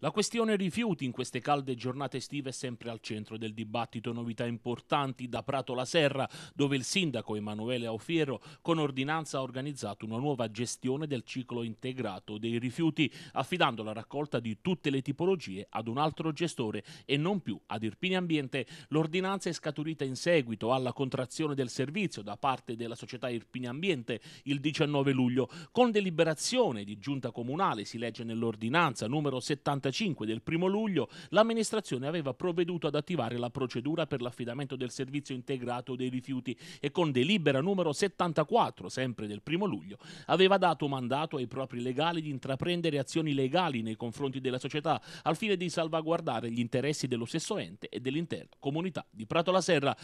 La questione rifiuti in queste calde giornate estive è sempre al centro del dibattito. Novità importanti da Prato la Serra, dove il sindaco Emanuele Aufiero con ordinanza ha organizzato una nuova gestione del ciclo integrato dei rifiuti, affidando la raccolta di tutte le tipologie ad un altro gestore e non più ad Irpini Ambiente. L'ordinanza è scaturita in seguito alla contrazione del servizio da parte della società Irpini Ambiente il 19 luglio. Con deliberazione di giunta comunale si legge nell'ordinanza numero 70 45 del 1 luglio, l'amministrazione aveva provveduto ad attivare la procedura per l'affidamento del servizio integrato dei rifiuti e con delibera numero 74, sempre del 1 luglio, aveva dato mandato ai propri legali di intraprendere azioni legali nei confronti della società al fine di salvaguardare gli interessi dello stesso ente e dell'intera comunità di Prato la Serra.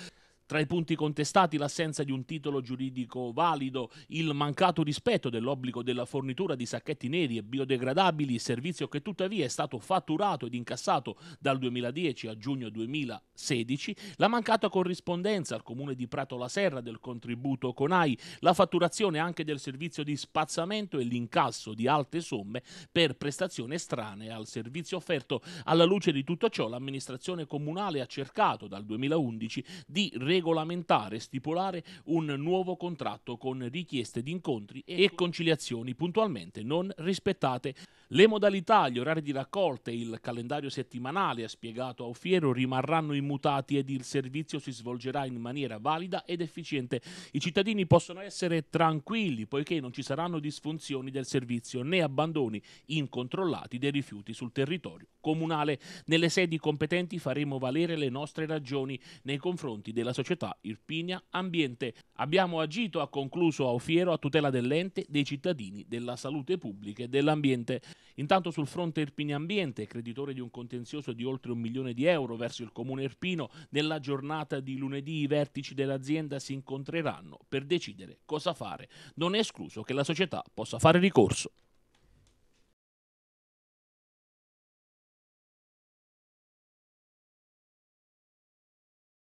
Tra i punti contestati l'assenza di un titolo giuridico valido, il mancato rispetto dell'obbligo della fornitura di sacchetti neri e biodegradabili, servizio che tuttavia è stato fatturato ed incassato dal 2010 a giugno 2016, la mancata corrispondenza al comune di Prato la Serra del contributo CONAI, la fatturazione anche del servizio di spazzamento e l'incasso di alte somme per prestazioni estranee al servizio offerto. Alla luce di tutto ciò l'amministrazione comunale ha cercato dal 2011 di regolare regolamentare e stipulare un nuovo contratto con richieste di incontri e ecco. conciliazioni puntualmente non rispettate. Le modalità, gli orari di raccolta e il calendario settimanale, ha spiegato Aufiero, rimarranno immutati ed il servizio si svolgerà in maniera valida ed efficiente. I cittadini possono essere tranquilli poiché non ci saranno disfunzioni del servizio né abbandoni incontrollati dei rifiuti sul territorio comunale. Nelle sedi competenti faremo valere le nostre ragioni nei confronti della società società Irpinia Ambiente. Abbiamo agito, ha concluso Aufiero, a tutela dell'ente, dei cittadini, della salute pubblica e dell'ambiente. Intanto sul fronte Irpinia Ambiente, creditore di un contenzioso di oltre un milione di euro verso il comune irpino, nella giornata di lunedì i vertici dell'azienda si incontreranno per decidere cosa fare. Non è escluso che la società possa fare ricorso.